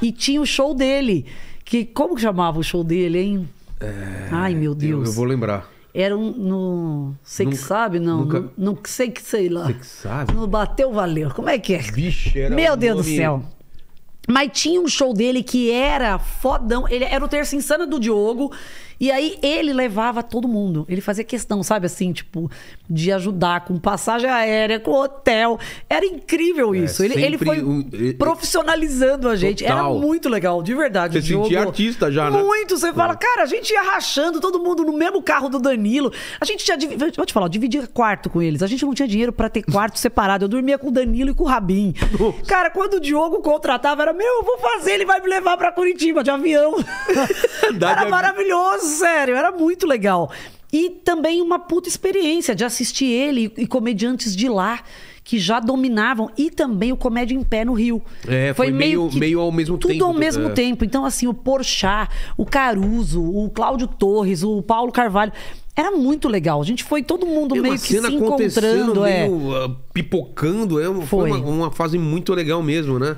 E tinha o show dele. Que, como que chamava o show dele, hein? É... Ai, meu Deus. eu, eu vou lembrar. Era um, no. Sei nunca, que sabe, não. Nunca... No, no, sei que sei lá. Sei que sabe. No Bateu Valeu. Como é que é? Vixe, era Meu um Deus nome... do céu. Mas tinha um show dele que era fodão. Ele era o Terça Insana do Diogo. E aí ele levava todo mundo. Ele fazia questão, sabe assim, tipo, de ajudar com passagem aérea, com hotel. Era incrível é, isso. É, ele, ele foi um, profissionalizando a gente. Total. Era muito legal, de verdade. Você Diogo, sentia artista já, né? Muito. Você fala, é. cara, a gente ia rachando todo mundo no mesmo carro do Danilo. A gente tinha. Vou te falar, dividia quarto com eles. A gente não tinha dinheiro para ter quarto separado. Eu dormia com o Danilo e com o Rabin. Cara, quando o Diogo contratava, era meu, eu vou fazer, ele vai me levar para Curitiba de avião. era de maravilhoso, sério, era muito legal. E também uma puta experiência de assistir ele e comediantes de lá que já dominavam e também o Comédia em Pé no Rio. É, foi, foi meio, meio, ao mesmo tudo tempo. Tudo ao mesmo é. tempo. Então, assim, o Porchat, o Caruso, o Cláudio Torres, o Paulo Carvalho. Era muito legal. A gente foi todo mundo meio que se encontrando. É. Meio, é. Pipocando. É, foi, foi. Uma, uma, fase muito legal mesmo, né?